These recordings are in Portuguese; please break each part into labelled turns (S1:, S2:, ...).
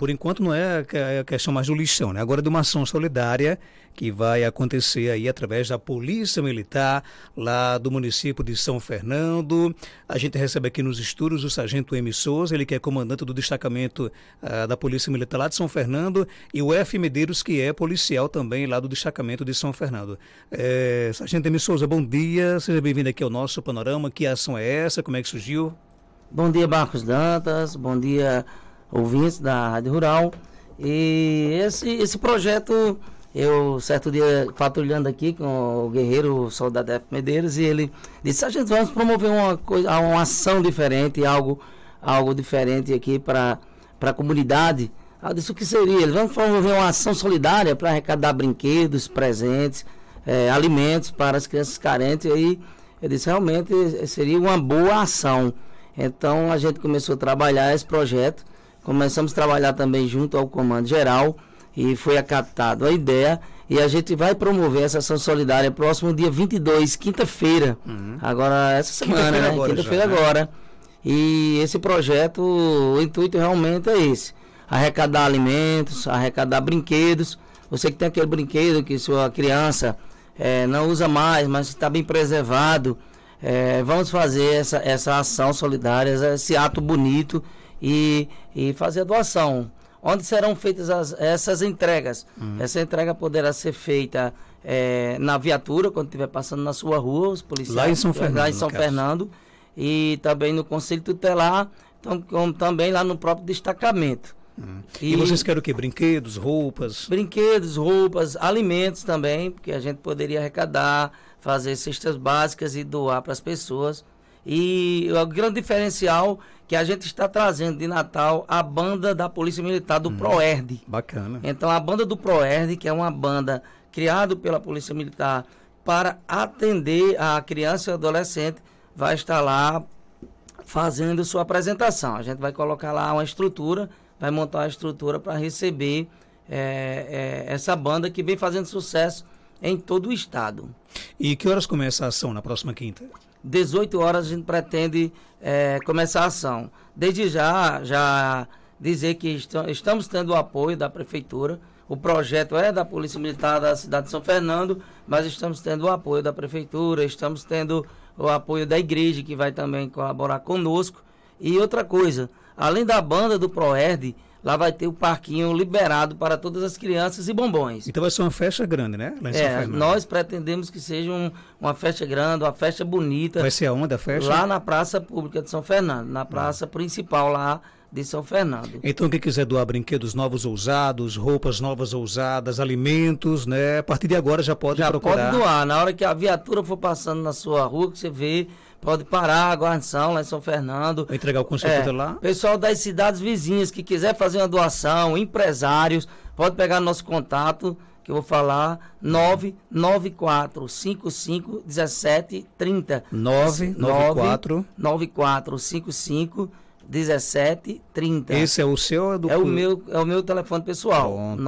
S1: por enquanto não é, é a questão mais do lixão, né? Agora é de uma ação solidária que vai acontecer aí através da Polícia Militar lá do município de São Fernando. A gente recebe aqui nos estúdios o Sargento M. Souza, ele que é comandante do destacamento uh, da Polícia Militar lá de São Fernando, e o F. Medeiros, que é policial também lá do destacamento de São Fernando. É, Sargento M. Souza, bom dia, seja bem-vindo aqui ao nosso panorama. Que ação é essa? Como é que surgiu? Bom dia, Marcos Dantas. Bom dia ouvintes da Rádio
S2: Rural. E esse, esse projeto, eu certo dia patrulhando aqui com o guerreiro o soldado F. Medeiros, e ele disse, a gente vamos promover uma, coisa, ah, uma ação diferente, algo, algo diferente aqui para a comunidade. Eu disse, o que seria? vamos promover uma ação solidária para arrecadar brinquedos, presentes, é, alimentos para as crianças carentes. E aí eu disse, realmente seria uma boa ação. Então a gente começou a trabalhar esse projeto Começamos a trabalhar também junto ao Comando Geral e foi acatada a ideia. E a gente vai promover essa ação solidária próximo dia 22, quinta-feira. Uhum. Agora, essa semana, quinta né? Quinta-feira né? agora. E esse projeto, o intuito realmente é esse: arrecadar alimentos, arrecadar brinquedos. Você que tem aquele brinquedo que sua criança é, não usa mais, mas está bem preservado. É, vamos fazer essa, essa ação solidária, esse ato bonito e, e fazer a doação. Onde serão feitas as, essas entregas? Uhum. Essa entrega poderá ser feita é, na viatura, quando estiver passando na sua rua, os policiais. Lá em São Fernando. Lá em São Fernando. E também no Conselho Tutelar, tam, então, como também lá no próprio destacamento. Uhum.
S1: E, e, vocês querem o quê? Brinquedos, roupas?
S2: Brinquedos, roupas, alimentos também, porque a gente poderia arrecadar, fazer cestas básicas e doar para as pessoas. E o grande diferencial que a gente está trazendo de Natal a banda da Polícia Militar do hum, ProERD. Bacana. Então a banda do ProERD, que é uma banda criada pela Polícia Militar para atender a criança e adolescente, vai estar lá fazendo sua apresentação. A gente vai colocar lá uma estrutura, vai montar uma estrutura para receber é, é, essa banda que vem fazendo sucesso em todo o estado.
S1: E que horas começa a ação na próxima quinta?
S2: 18 horas a gente pretende é, começar a ação. Desde já, já dizer que est estamos tendo o apoio da Prefeitura. O projeto é da Polícia Militar da cidade de São Fernando, mas estamos tendo o apoio da Prefeitura, estamos tendo o apoio da igreja, que vai também colaborar conosco. E outra coisa, além da banda do ProERD, Lá vai ter o parquinho liberado para todas as crianças e bombons.
S1: Então vai ser uma festa grande, né? Lá em é,
S2: nós pretendemos que seja um, uma festa grande, uma festa bonita. Vai ser aonde a festa? Lá na Praça Pública de São Fernando, na praça ah. principal lá de São Fernando.
S1: Então, quem quiser doar brinquedos novos ousados, roupas novas ousadas, alimentos, né? A partir de agora já pode já procurar. Pode doar.
S2: Na hora que a viatura for passando na sua rua, que você vê pode parar a guarnição lá em São Fernando. Vai entregar o consultório é, lá? Pessoal das cidades vizinhas que quiser fazer uma doação, empresários, pode pegar nosso contato, que eu vou falar, 994 55 17 30.
S1: 994
S2: 94 55 1730. Esse
S1: é o seu ou é do É o meu,
S2: é o meu telefone pessoal. Pronto.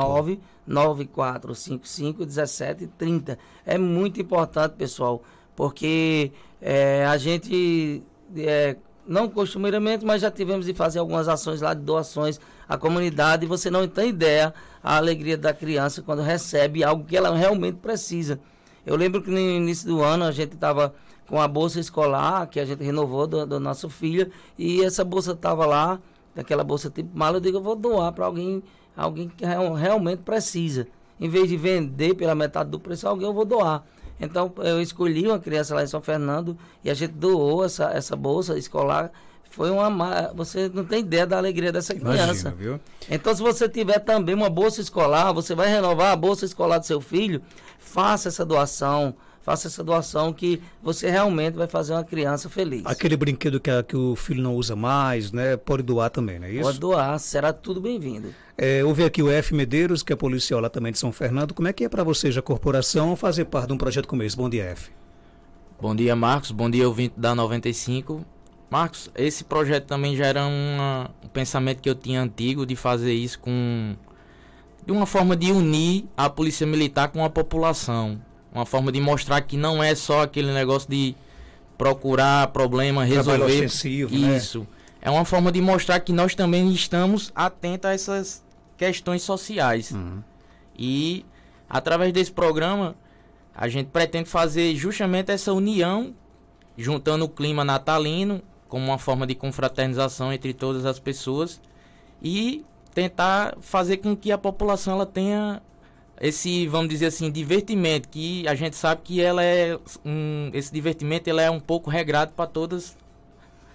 S2: 99455 1730. É muito importante, pessoal porque é, a gente, é, não costumeiramente, mas já tivemos de fazer algumas ações lá de doações à comunidade e você não tem ideia a alegria da criança quando recebe algo que ela realmente precisa. Eu lembro que no início do ano a gente estava com a bolsa escolar que a gente renovou do, do nosso filho e essa bolsa estava lá, daquela bolsa tipo mala, eu digo, eu vou doar para alguém, alguém que realmente precisa. Em vez de vender pela metade do preço, alguém eu vou doar. Então eu escolhi uma criança lá em São Fernando e a gente doou essa, essa bolsa escolar. Foi uma. Você não tem ideia da alegria dessa criança. Imagina, viu? Então, se você tiver também uma bolsa escolar, você vai renovar a bolsa escolar do seu filho, faça essa doação faça essa doação que você realmente vai fazer uma criança feliz. Aquele
S1: brinquedo que, que o filho não usa mais, né? Pode doar também, não é isso? Pode
S2: doar, será tudo bem-vindo.
S1: É, houve aqui o F. Medeiros, que é policial lá também de São Fernando. Como é que é para vocês, a corporação, fazer
S3: parte de um projeto como esse? Bom dia, F. Bom dia, Marcos. Bom dia, ouvinte da 95. Marcos, esse projeto também já era uma, um pensamento que eu tinha antigo de fazer isso com. de uma forma de unir a polícia militar com a população. Uma forma de mostrar que não é só aquele negócio de procurar problema, resolver. Trabalho ofensivo, né? isso. Né? É uma forma de mostrar que nós também estamos atentos a essas questões sociais. Uhum. E através desse programa, a gente pretende fazer justamente essa união, juntando o clima natalino como uma forma de confraternização entre todas as pessoas e tentar fazer com que a população ela tenha esse, vamos dizer assim, divertimento, que a gente sabe que ela é um, esse divertimento ela é um pouco regrado para todas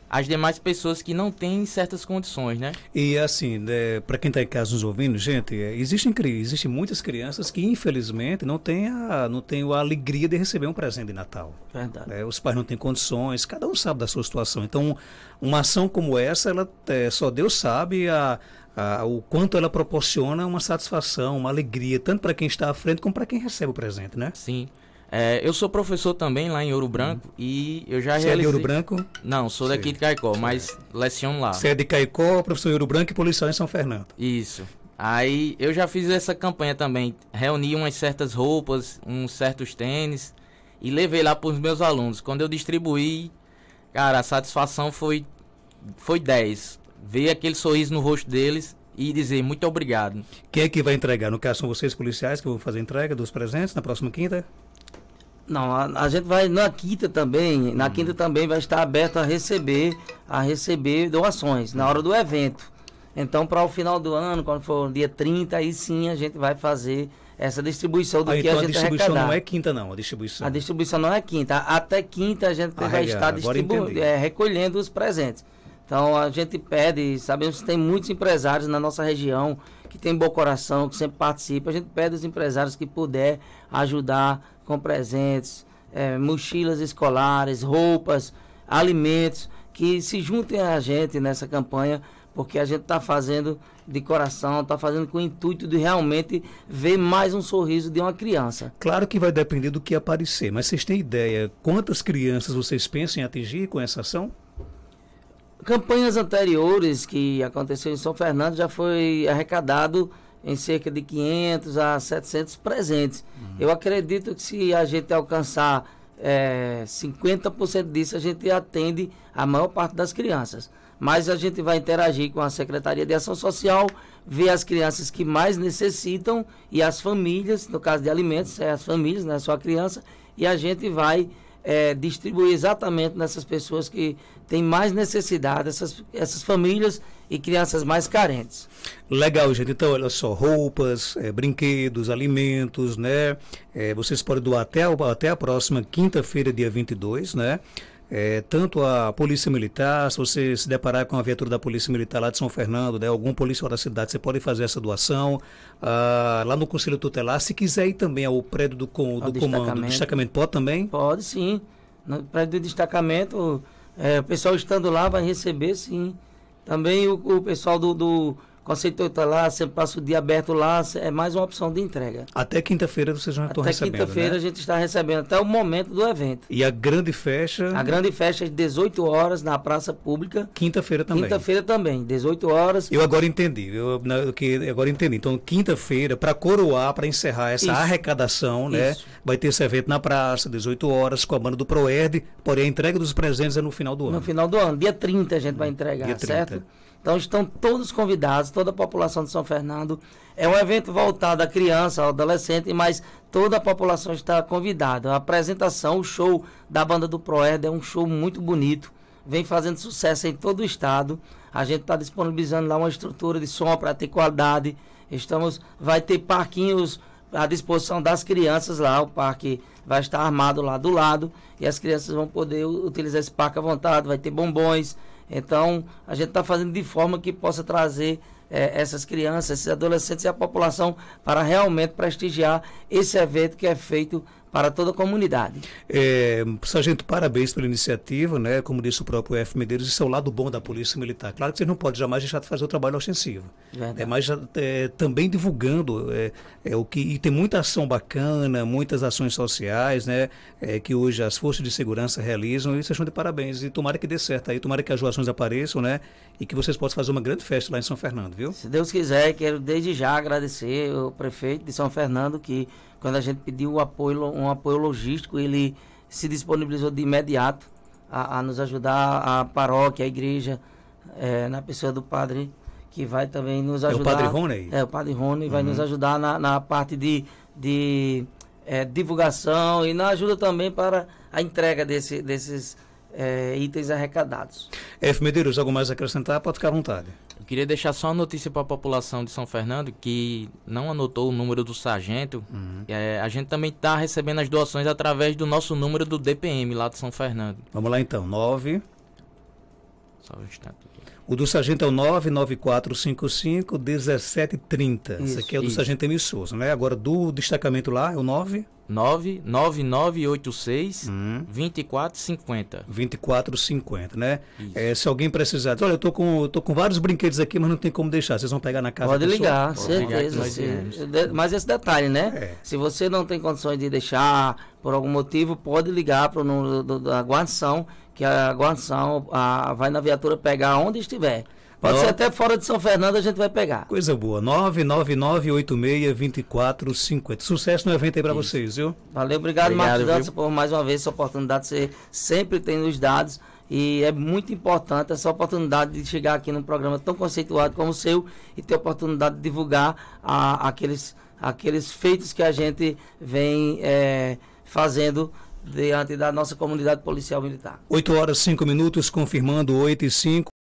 S3: as demais pessoas que não têm certas condições, né?
S1: E assim, né, para quem está em casa nos ouvindo, gente, é, existem, existem muitas crianças que infelizmente não têm a, não têm a alegria de receber um presente de Natal. Verdade. É, os pais não têm condições, cada um sabe da sua situação. Então, uma ação como essa, ela é, só Deus sabe a, a, o quanto ela proporciona uma satisfação, uma alegria, tanto para quem está à frente como para quem recebe o presente, né? Sim.
S3: É, eu sou professor também lá em Ouro Branco uhum. e eu já Você realizei... é de Ouro Branco? Não, sou daqui Sim. de Caicó, mas leciono lá. Você é
S1: de Caicó, professor em Ouro Branco e policial em São Fernando.
S3: Isso. Aí eu já fiz essa campanha também, reuni umas certas roupas, uns certos tênis e levei lá para os meus alunos. Quando eu distribuí, cara, a satisfação foi foi 10. Ver aquele sorriso no rosto deles e dizer muito obrigado.
S1: Quem é que vai entregar? No caso, são vocês policiais que vão fazer a entrega dos presentes na próxima quinta? Não, a, a, gente vai na quinta também, na uhum. quinta também vai estar aberto a receber,
S2: a receber doações na hora do evento. Então, para o final do ano, quando for dia 30, aí sim a gente vai fazer essa distribuição do ah, que então a gente a distribuição arrecadar. não é quinta
S1: não, a distribuição.
S2: A distribuição não é quinta. Até quinta a gente ah, vai é, estar distribuindo, é, recolhendo os presentes. Então a gente pede, sabemos que tem muitos empresários na nossa região que tem bom coração, que sempre participa. A gente pede aos empresários que puder ajudar com presentes, é, mochilas escolares, roupas, alimentos, que se juntem a gente nessa campanha, porque a gente está fazendo de coração, está fazendo com o intuito de realmente ver mais um sorriso de uma criança.
S1: Claro que vai depender do que aparecer, mas vocês têm ideia quantas crianças vocês pensam em atingir com essa ação?
S2: campanhas anteriores que aconteceu em São Fernando já foi arrecadado em cerca de 500 a 700 presentes. Uhum. Eu acredito que se a gente alcançar é, 50% disso, a gente atende a maior parte das crianças. Mas a gente vai interagir com a Secretaria de Ação Social, ver as crianças que mais necessitam e as famílias, no caso de alimentos, é as famílias, não é só a criança, e a gente vai é, distribuir exatamente nessas pessoas que têm mais necessidade, essas, essas famílias e crianças mais carentes.
S1: Legal, gente. Então, olha só, roupas, é, brinquedos, alimentos, né? É, vocês podem doar até, até a próxima quinta-feira, dia 22, né? É, tanto a Polícia Militar, se você se deparar com a viatura da Polícia Militar lá de São Fernando, né, algum policial da cidade, você pode fazer essa doação. Ah, lá no Conselho Tutelar, se quiser ir também ao prédio do, com, do comando, destacamento, pode também? Pode sim. No prédio do destacamento, é, o pessoal
S2: estando lá vai receber sim. Também o, o pessoal do, do a está lá, você passa o dia aberto lá, é mais uma opção de entrega.
S1: Até quinta-feira vocês já estão recebendo. Até né? quinta-feira né? a
S2: gente está recebendo, até o momento do evento.
S1: E a grande festa? A grande
S2: festa de 18 horas na Praça Pública. Quinta-feira também. Quinta-feira também, 18 horas. Eu agora
S1: entendi, eu, que, agora entendi. Então, quinta-feira, para coroar, para encerrar essa Isso. arrecadação, né? Isso. Vai ter esse evento na praça, 18 horas, com a banda do Proerd, porém a entrega dos presentes é no final do ano. No final do
S2: ano, dia 30 a gente vai entregar, dia 30. certo? Então estão todos convidados, toda a população de São Fernando. É um evento voltado à criança, ao adolescente, mas toda a população está convidada. A apresentação, o show da banda do Proerd é um show muito bonito, vem fazendo sucesso em todo o estado. A gente está disponibilizando lá uma estrutura de som para ter qualidade. Estamos, vai ter parquinhos à disposição das crianças lá, o parque vai estar armado lá do lado e as crianças vão poder utilizar esse parque à vontade, vai ter bombons, então, a gente está fazendo de forma que possa trazer é, essas crianças, esses adolescentes e a população para realmente prestigiar esse evento que é feito para
S1: toda a comunidade. É, sargento, parabéns pela iniciativa, né? Como disse o próprio F. Medeiros, isso é o lado bom da Polícia Militar. Claro que você não pode jamais deixar de fazer o trabalho ostensivo. É, mas é, também divulgando é, é, o que. E tem muita ação bacana, muitas ações sociais, né? É, que hoje as forças de segurança realizam. E vocês estão de parabéns. E tomara que dê certo aí, tomara que as doações apareçam, né? E que vocês possam fazer uma grande festa lá em São Fernando, viu? Se Deus quiser, quero
S2: desde já agradecer o prefeito de São Fernando que quando a gente pediu o apoio um apoio logístico, ele se disponibilizou de imediato a, a nos ajudar, a paróquia, a igreja, é, na pessoa do padre, que vai também nos ajudar. É o padre Rony? É, o padre Rony uhum. vai nos ajudar na, na parte de, de é, divulgação e na ajuda também para a entrega desse, desses é, itens arrecadados.
S3: F. Medeiros, algo mais a acrescentar? Pode ficar à vontade queria deixar só uma notícia para a população de São Fernando que não anotou o número do sargento. Uhum. É, a gente também está recebendo as doações através do nosso número do DPM lá de São Fernando. Vamos lá então, 9. Só um instante. O do sargento é o
S1: 99455 1730. Esse aqui é o do isso. sargento emissoso, né? Agora do destacamento lá é o 9. 99986 hum. 2450. 2450, né? É, se alguém precisar, olha, eu tô com, eu tô com vários brinquedos aqui, mas não tem como deixar. Vocês vão pegar na casa Pode ligar, certeza.
S2: Ligar mas esse detalhe, né? É. Se você não tem condições de deixar por algum motivo, pode ligar para o número da guarnição, que a guarnição a, vai na viatura pegar onde estiver. Pode no... ser até fora de São Fernando, a gente vai pegar.
S1: Coisa boa. 999-86-2450. Sucesso no evento aí para vocês, viu? Valeu, obrigado, obrigado Marcos
S2: por mais uma vez essa oportunidade você sempre tem nos dados. E é muito importante essa oportunidade de chegar aqui num programa tão conceituado como o seu e ter a oportunidade de divulgar a, aqueles, aqueles feitos que a gente vem é, fazendo diante da nossa comunidade policial militar.
S1: 8 horas 5 minutos, confirmando 8 e 5.